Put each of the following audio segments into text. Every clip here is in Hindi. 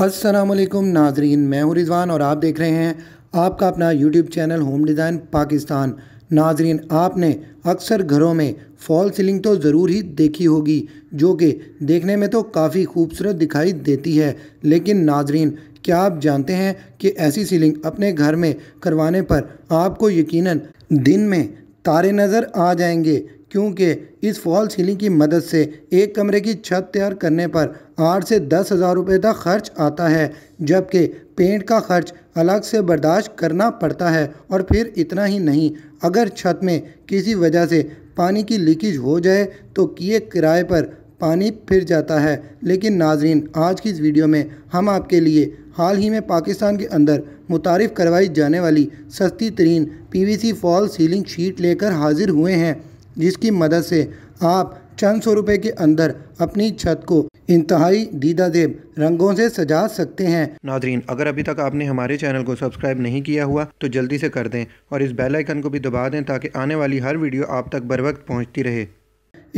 वालेकुम नाजरीन मैं हूँ रिजवान और आप देख रहे हैं आपका अपना YouTube channel home design Pakistan नाजरीन आपने अक्सर घरों में फॉल सीलिंग तो ज़रूर ही देखी होगी जो कि देखने में तो काफ़ी खूबसूरत दिखाई देती है लेकिन नाजरीन क्या आप जानते हैं कि ऐसी सीलिंग अपने घर में करवाने पर आपको यकीनन दिन में तारे नज़र आ जाएंगे क्योंकि इस फॉल सीलिंग की मदद से एक कमरे की छत तैयार करने पर आठ से दस हज़ार रुपये तक खर्च आता है जबकि पेंट का खर्च अलग से बर्दाश्त करना पड़ता है और फिर इतना ही नहीं अगर छत में किसी वजह से पानी की लीकेज हो जाए तो किए किराए पर पानी फिर जाता है लेकिन नाजरीन आज की इस वीडियो में हम आपके लिए हाल ही में पाकिस्तान के अंदर मुतारफ़ करवाई जाने वाली सस्ती तरीन सी फॉल सीलिंग शीट लेकर हाजिर हुए हैं जिसकी मदद से आप चंद सौ रुपये के अंदर अपनी छत को इंतहाई दीदा देव रंगों से सजा सकते हैं नादरीन अगर अभी तक आपने हमारे चैनल को सब्सक्राइब नहीं किया हुआ तो जल्दी से कर दें और इस बेल आइकन को भी दबा दें ताकि आने वाली हर वीडियो आप तक बर वक्त पहुँचती रहे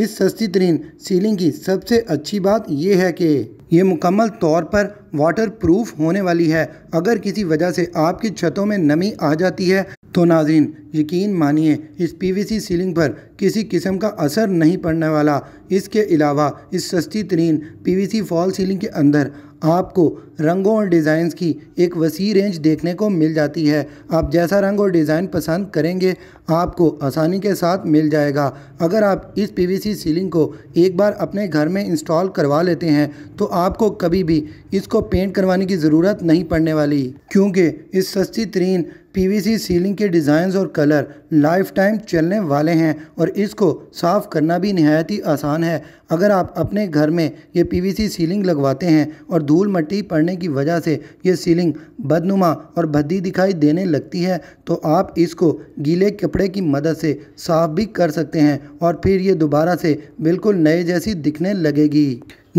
इस सस्ती तरीन सीलिंग की सबसे अच्छी बात यह है कि ये मुकम्मल तौर पर वाटर प्रूफ होने वाली है अगर किसी वजह से आपकी छतों में नमी आ जाती है तो नाजीन यकीन मानिए इस पीवीसी सीलिंग पर किसी किस्म का असर नहीं पड़ने वाला इसके अलावा इस सस्ती तरीन पीवीसी फॉल सीलिंग के अंदर आपको रंगों और डिज़ाइंस की एक वसी रेंज देखने को मिल जाती है आप जैसा रंग और डिज़ाइन पसंद करेंगे आपको आसानी के साथ मिल जाएगा अगर आप इस पीवीसी सीलिंग को एक बार अपने घर में इंस्टॉल करवा लेते हैं तो आपको कभी भी इसको पेंट करवाने की ज़रूरत नहीं पड़ने वाली क्योंकि इस सस्ती तरीन पीवीसी सीलिंग के डिज़ाइंस और कलर लाइफ टाइम चलने वाले हैं और इसको साफ़ करना भी नहायत ही आसान है अगर आप अपने घर में ये पीवीसी सीलिंग लगवाते हैं और धूल मट्टी पड़ने की वजह से ये सीलिंग बदनुमा और भद्दी दिखाई देने लगती है तो आप इसको गीले कपड़े की मदद से साफ़ भी कर सकते हैं और फिर ये दोबारा से बिल्कुल नए जैसी दिखने लगेगी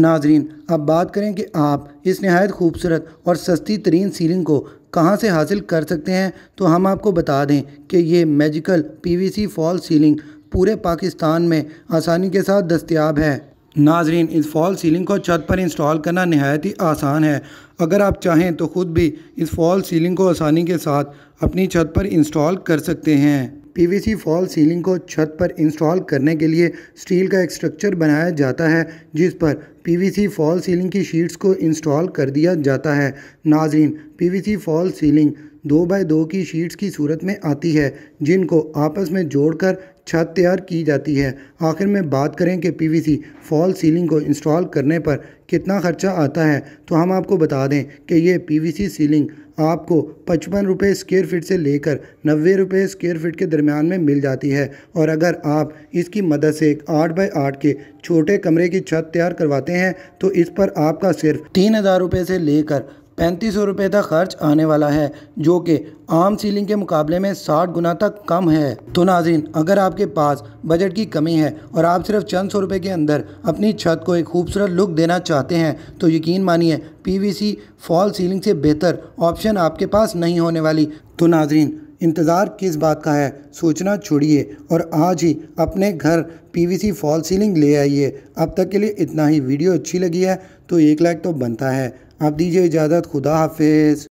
नाजरीन अब बात करें कि आप इस नहायत खूबसूरत और सस्ती तरीन सीलिंग को कहाँ से हासिल कर सकते हैं तो हम आपको बता दें कि ये मैजिकल पीवीसी फॉल सीलिंग पूरे पाकिस्तान में आसानी के साथ दस्तियाब है नाजरीन इस फॉल सीलिंग को छत पर इंस्टॉल करना नहायत ही आसान है अगर आप चाहें तो ख़ुद भी इस फॉल सीलिंग को आसानी के साथ अपनी छत पर इंस्टॉल कर सकते हैं पीवीसी फॉल सीलिंग को छत पर इंस्टॉल करने के लिए स्टील का एक स्ट्रक्चर बनाया जाता है जिस पर पीवीसी फॉल सीलिंग की शीट्स को इंस्टॉल कर दिया जाता है नाजरीन पीवीसी फॉल सीलिंग दो बाय दो की शीट्स की सूरत में आती है जिनको आपस में जोड़कर छत तैयार की जाती है आखिर में बात करें कि पीवीसी फॉल सीलिंग को इंस्टॉल करने पर कितना ख़र्चा आता है तो हम आपको बता दें कि ये पीवीसी सीलिंग आपको पचपन रुपये स्क्वेयर फिट से लेकर नब्बे रुपये स्क्वेयर फिट के दरमियान में मिल जाती है और अगर आप इसकी मदद से एक आठ बाई आठ के छोटे कमरे की छत तैयार करवाते हैं तो इस पर आपका सिर्फ तीन हज़ार रुपये से लेकर पैंतीस सौ रुपये तक खर्च आने वाला है जो कि आम सीलिंग के मुकाबले में साठ गुना तक कम है तो नाजिन अगर आपके पास बजट की कमी है और आप सिर्फ चंद सौ रुपये के अंदर अपनी छत को एक खूबसूरत लुक देना चाहते हैं तो यकीन मानिए पीवीसी फॉल सीलिंग से बेहतर ऑप्शन आपके पास नहीं होने वाली तो नाजरीन इंतज़ार किस बात का है सोचना छोड़िए और आज ही अपने घर पीवीसी फॉल सीलिंग ले आइए अब तक के लिए इतना ही वीडियो अच्छी लगी है तो एक लाइक तो बनता है आप दीजिए इजाज़त खुदा हाफिज़